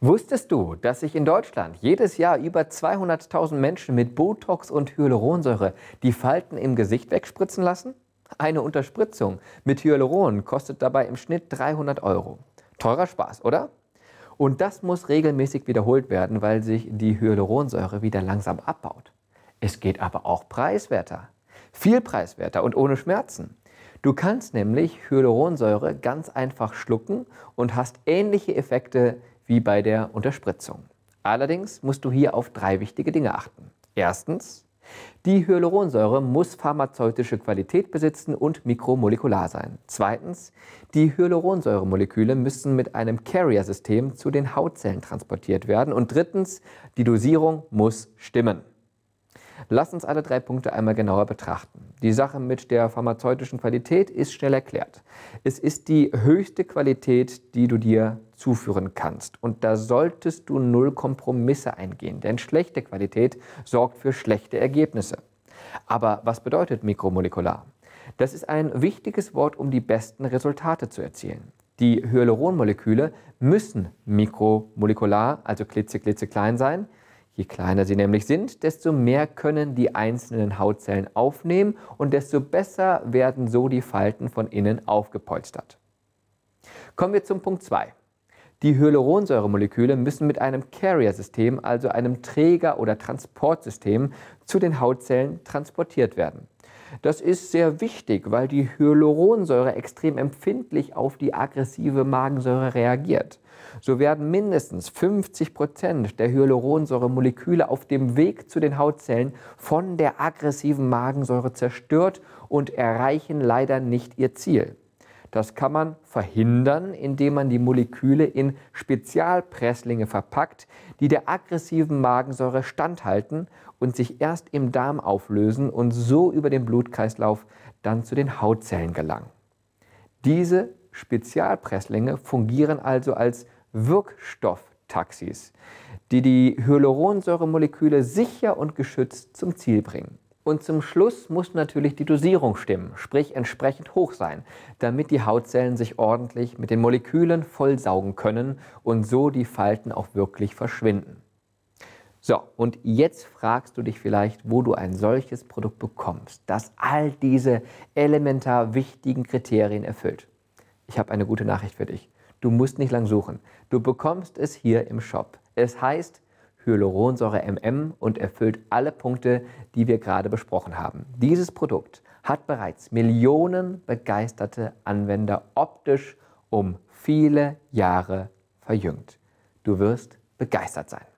Wusstest du, dass sich in Deutschland jedes Jahr über 200.000 Menschen mit Botox und Hyaluronsäure die Falten im Gesicht wegspritzen lassen? Eine Unterspritzung mit Hyaluron kostet dabei im Schnitt 300 Euro. Teurer Spaß, oder? Und das muss regelmäßig wiederholt werden, weil sich die Hyaluronsäure wieder langsam abbaut. Es geht aber auch preiswerter. Viel preiswerter und ohne Schmerzen. Du kannst nämlich Hyaluronsäure ganz einfach schlucken und hast ähnliche Effekte wie bei der Unterspritzung. Allerdings musst du hier auf drei wichtige Dinge achten. Erstens, die Hyaluronsäure muss pharmazeutische Qualität besitzen und mikromolekular sein. Zweitens, die Hyaluronsäuremoleküle müssen mit einem Carrier-System zu den Hautzellen transportiert werden. Und drittens, die Dosierung muss stimmen. Lass uns alle drei Punkte einmal genauer betrachten. Die Sache mit der pharmazeutischen Qualität ist schnell erklärt. Es ist die höchste Qualität, die du dir zuführen kannst. Und da solltest du null Kompromisse eingehen, denn schlechte Qualität sorgt für schlechte Ergebnisse. Aber was bedeutet mikromolekular? Das ist ein wichtiges Wort, um die besten Resultate zu erzielen. Die Hyaluronmoleküle müssen mikromolekular, also klitzeklitzeklein sein. Je kleiner sie nämlich sind, desto mehr können die einzelnen Hautzellen aufnehmen und desto besser werden so die Falten von innen aufgepolstert. Kommen wir zum Punkt 2. Die Hyaluronsäuremoleküle müssen mit einem Carrier-System, also einem Träger- oder Transportsystem, zu den Hautzellen transportiert werden. Das ist sehr wichtig, weil die Hyaluronsäure extrem empfindlich auf die aggressive Magensäure reagiert. So werden mindestens 50 Prozent der Hyaluronsäuremoleküle auf dem Weg zu den Hautzellen von der aggressiven Magensäure zerstört und erreichen leider nicht ihr Ziel. Das kann man verhindern, indem man die Moleküle in Spezialpresslinge verpackt, die der aggressiven Magensäure standhalten und sich erst im Darm auflösen und so über den Blutkreislauf dann zu den Hautzellen gelangen. Diese Spezialpresslinge fungieren also als Wirkstofftaxis, die die Hyaluronsäuremoleküle sicher und geschützt zum Ziel bringen. Und zum Schluss muss natürlich die Dosierung stimmen, sprich entsprechend hoch sein, damit die Hautzellen sich ordentlich mit den Molekülen vollsaugen können und so die Falten auch wirklich verschwinden. So, und jetzt fragst du dich vielleicht, wo du ein solches Produkt bekommst, das all diese elementar wichtigen Kriterien erfüllt. Ich habe eine gute Nachricht für dich. Du musst nicht lang suchen. Du bekommst es hier im Shop. Es heißt Hyaluronsäure MM und erfüllt alle Punkte, die wir gerade besprochen haben. Dieses Produkt hat bereits Millionen begeisterte Anwender optisch um viele Jahre verjüngt. Du wirst begeistert sein.